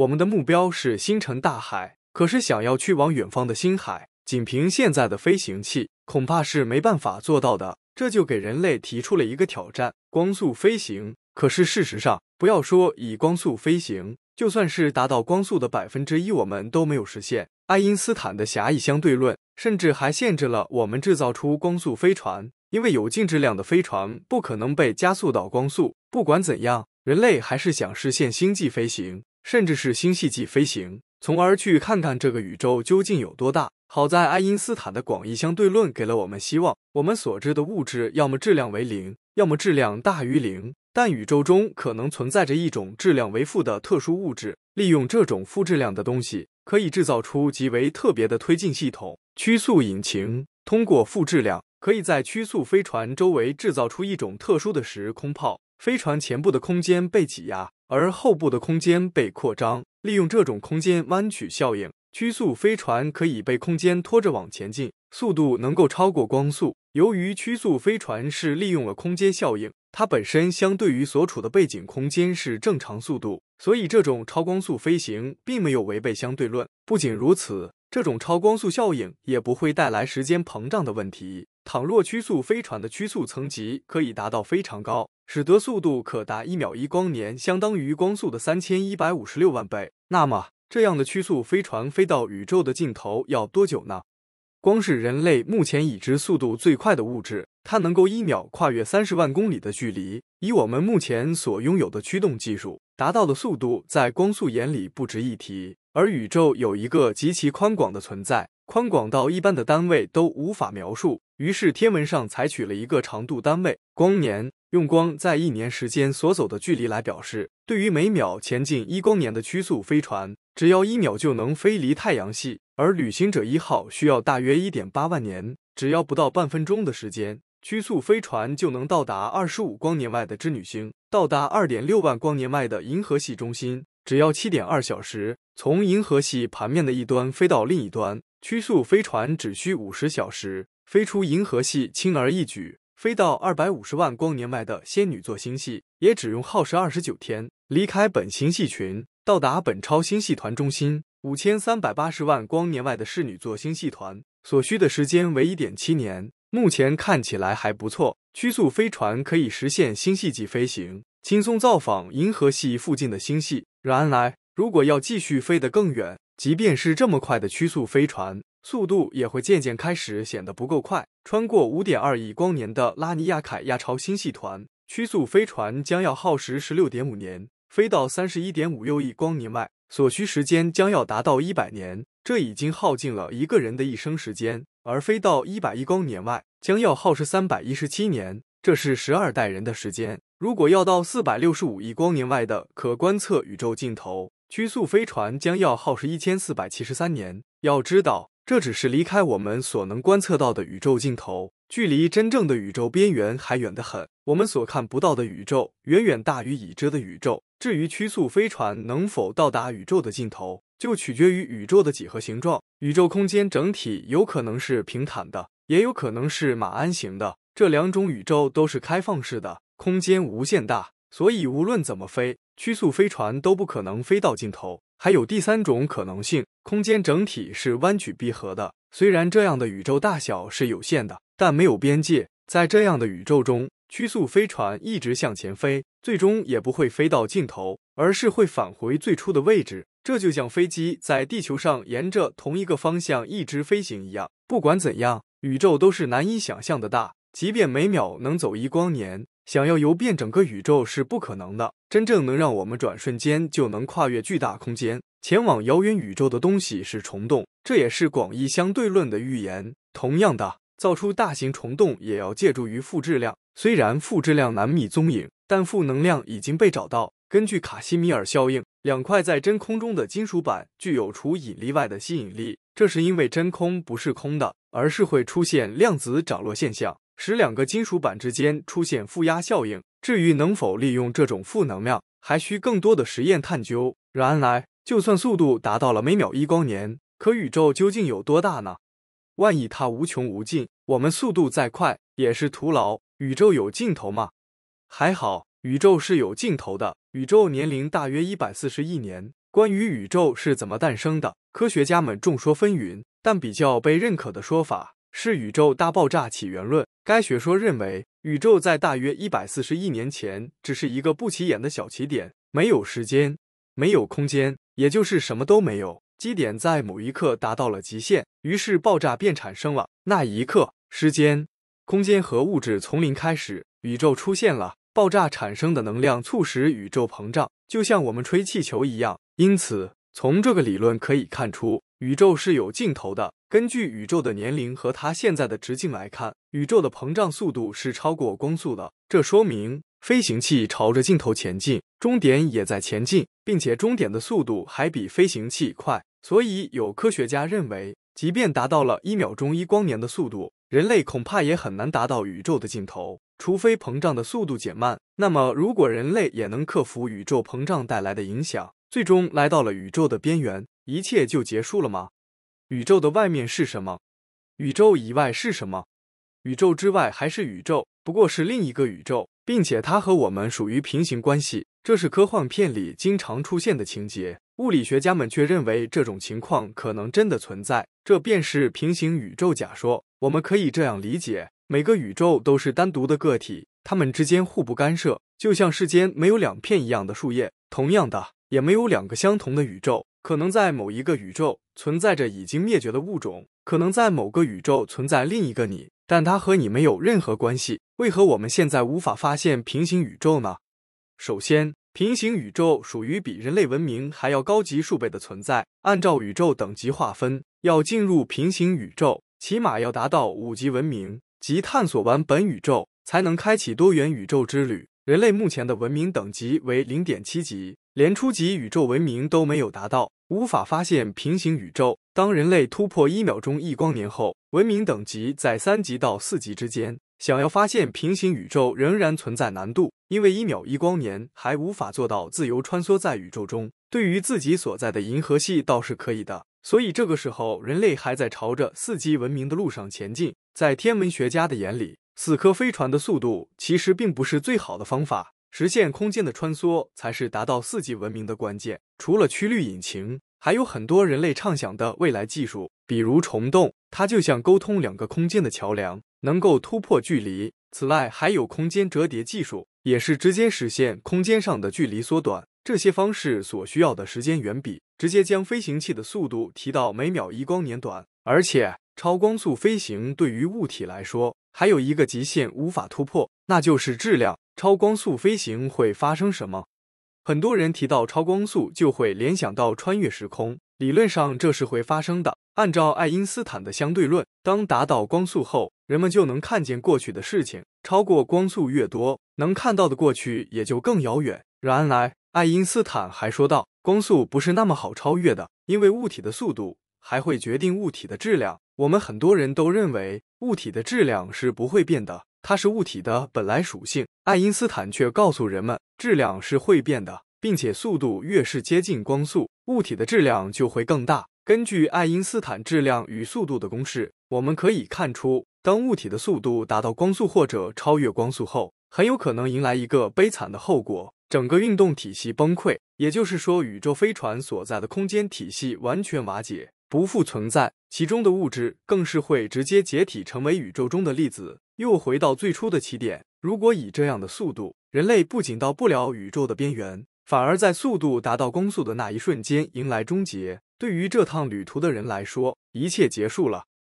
我们的目标是星辰大海，可是想要去往远方的星海，仅凭现在的飞行器，恐怕是没办法做到的。这就给人类提出了一个挑战：光速飞行。可是事实上，不要说以光速飞行，就算是达到光速的百分之一，我们都没有实现。爱因斯坦的狭义相对论，甚至还限制了我们制造出光速飞船，因为有静质量的飞船不可能被加速到光速。不管怎样，人类还是想实现星际飞行。甚至是星系际飞行，从而去看看这个宇宙究竟有多大。好在爱因斯坦的广义相对论给了我们希望。我们所知的物质，要么质量为零，要么质量大于零，但宇宙中可能存在着一种质量为负的特殊物质。利用这种负质量的东西，可以制造出极为特别的推进系统——曲速引擎。通过负质量，可以在曲速飞船周围制造出一种特殊的时空泡，飞船前部的空间被挤压。而后部的空间被扩张，利用这种空间弯曲效应，曲速飞船可以被空间拖着往前进，速度能够超过光速。由于曲速飞船是利用了空间效应，它本身相对于所处的背景空间是正常速度，所以这种超光速飞行并没有违背相对论。不仅如此，这种超光速效应也不会带来时间膨胀的问题。倘若曲速飞船的曲速层级可以达到非常高。使得速度可达一秒一光年，相当于光速的三千一百五十六万倍。那么，这样的曲速飞船飞到宇宙的尽头要多久呢？光是人类目前已知速度最快的物质，它能够一秒跨越三十万公里的距离。以我们目前所拥有的驱动技术，达到的速度在光速眼里不值一提。而宇宙有一个极其宽广的存在。宽广到一般的单位都无法描述，于是天文上采取了一个长度单位——光年，用光在一年时间所走的距离来表示。对于每秒前进一光年的曲速飞船，只要一秒就能飞离太阳系；而旅行者一号需要大约一点八万年。只要不到半分钟的时间，曲速飞船就能到达二十五光年外的织女星，到达二点六万光年外的银河系中心，只要七点二小时，从银河系盘面的一端飞到另一端。曲速飞船只需五十小时飞出银河系，轻而易举；飞到二百五十万光年外的仙女座星系，也只用耗时二十九天。离开本星系群，到达本超星系团中心五千三百八十万光年外的侍女座星系团，所需的时间为一点七年。目前看起来还不错，曲速飞船可以实现星系级飞行，轻松造访银河系附近的星系。然而，如果要继续飞得更远，即便是这么快的曲速飞船，速度也会渐渐开始显得不够快。穿过五点二亿光年的拉尼亚凯亚超星系团，曲速飞船将要耗时十六点五年；飞到三十一点五六亿光年外，所需时间将要达到一百年，这已经耗尽了一个人的一生时间；而飞到一百亿光年外，将要耗时三百一十七年，这是十二代人的时间。如果要到四百六十五亿光年外的可观测宇宙尽头，曲速飞船将要耗时一千四百七十三年。要知道，这只是离开我们所能观测到的宇宙尽头，距离真正的宇宙边缘还远得很。我们所看不到的宇宙远远大于已知的宇宙。至于曲速飞船能否到达宇宙的尽头，就取决于宇宙的几何形状。宇宙空间整体有可能是平坦的，也有可能是马鞍形的。这两种宇宙都是开放式的，空间无限大，所以无论怎么飞。曲速飞船都不可能飞到尽头。还有第三种可能性：空间整体是弯曲闭合的。虽然这样的宇宙大小是有限的，但没有边界。在这样的宇宙中，曲速飞船一直向前飞，最终也不会飞到尽头，而是会返回最初的位置。这就像飞机在地球上沿着同一个方向一直飞行一样。不管怎样，宇宙都是难以想象的大。即便每秒能走一光年。想要游遍整个宇宙是不可能的。真正能让我们转瞬间就能跨越巨大空间，前往遥远宇宙的东西是虫洞，这也是广义相对论的预言。同样的，造出大型虫洞也要借助于负质量。虽然负质量难觅踪影，但负能量已经被找到。根据卡西米尔效应，两块在真空中的金属板具有除引力外的吸引力，这是因为真空不是空的，而是会出现量子涨落现象。使两个金属板之间出现负压效应。至于能否利用这种负能量，还需更多的实验探究。然而，就算速度达到了每秒一光年，可宇宙究竟有多大呢？万一它无穷无尽，我们速度再快也是徒劳。宇宙有尽头吗？还好，宇宙是有尽头的。宇宙年龄大约一百四十亿年。关于宇宙是怎么诞生的，科学家们众说纷纭，但比较被认可的说法是宇宙大爆炸起源论。该学说认为，宇宙在大约一百四十亿年前只是一个不起眼的小起点，没有时间，没有空间，也就是什么都没有。基点在某一刻达到了极限，于是爆炸便产生了。那一刻，时间、空间和物质从零开始，宇宙出现了。爆炸产生的能量促使宇宙膨胀，就像我们吹气球一样。因此，从这个理论可以看出，宇宙是有尽头的。根据宇宙的年龄和它现在的直径来看。宇宙的膨胀速度是超过光速的，这说明飞行器朝着镜头前进，终点也在前进，并且终点的速度还比飞行器快。所以有科学家认为，即便达到了一秒钟一光年的速度，人类恐怕也很难达到宇宙的尽头，除非膨胀的速度减慢。那么，如果人类也能克服宇宙膨胀带来的影响，最终来到了宇宙的边缘，一切就结束了吗？宇宙的外面是什么？宇宙以外是什么？宇宙之外还是宇宙，不过是另一个宇宙，并且它和我们属于平行关系。这是科幻片里经常出现的情节。物理学家们却认为这种情况可能真的存在，这便是平行宇宙假说。我们可以这样理解：每个宇宙都是单独的个体，它们之间互不干涉，就像世间没有两片一样的树叶，同样的，也没有两个相同的宇宙。可能在某一个宇宙存在着已经灭绝的物种，可能在某个宇宙存在另一个你。但它和你没有任何关系。为何我们现在无法发现平行宇宙呢？首先，平行宇宙属于比人类文明还要高级数倍的存在。按照宇宙等级划分，要进入平行宇宙，起码要达到五级文明，即探索完本宇宙才能开启多元宇宙之旅。人类目前的文明等级为零点七级，连初级宇宙文明都没有达到，无法发现平行宇宙。当人类突破一秒钟一光年后。文明等级在三级到四级之间，想要发现平行宇宙仍然存在难度，因为一秒一光年还无法做到自由穿梭在宇宙中。对于自己所在的银河系倒是可以的，所以这个时候人类还在朝着四级文明的路上前进。在天文学家的眼里，死磕飞船的速度其实并不是最好的方法，实现空间的穿梭才是达到四级文明的关键。除了曲率引擎。还有很多人类畅想的未来技术，比如虫洞，它就像沟通两个空间的桥梁，能够突破距离。此外，还有空间折叠技术，也是直接实现空间上的距离缩短。这些方式所需要的时间远比直接将飞行器的速度提到每秒一光年短。而且，超光速飞行对于物体来说还有一个极限无法突破，那就是质量。超光速飞行会发生什么？很多人提到超光速，就会联想到穿越时空。理论上这是会发生的。按照爱因斯坦的相对论，当达到光速后，人们就能看见过去的事情。超过光速越多，能看到的过去也就更遥远。然而，爱因斯坦还说道，光速不是那么好超越的，因为物体的速度还会决定物体的质量。我们很多人都认为物体的质量是不会变的。它是物体的本来属性，爱因斯坦却告诉人们，质量是会变的，并且速度越是接近光速，物体的质量就会更大。根据爱因斯坦质量与速度的公式，我们可以看出，当物体的速度达到光速或者超越光速后，很有可能迎来一个悲惨的后果：整个运动体系崩溃，也就是说，宇宙飞船所在的空间体系完全瓦解，不复存在。其中的物质更是会直接解体，成为宇宙中的粒子，又回到最初的起点。如果以这样的速度，人类不仅到不了宇宙的边缘，反而在速度达到光速的那一瞬间迎来终结。对于这趟旅途的人来说，一切结束了。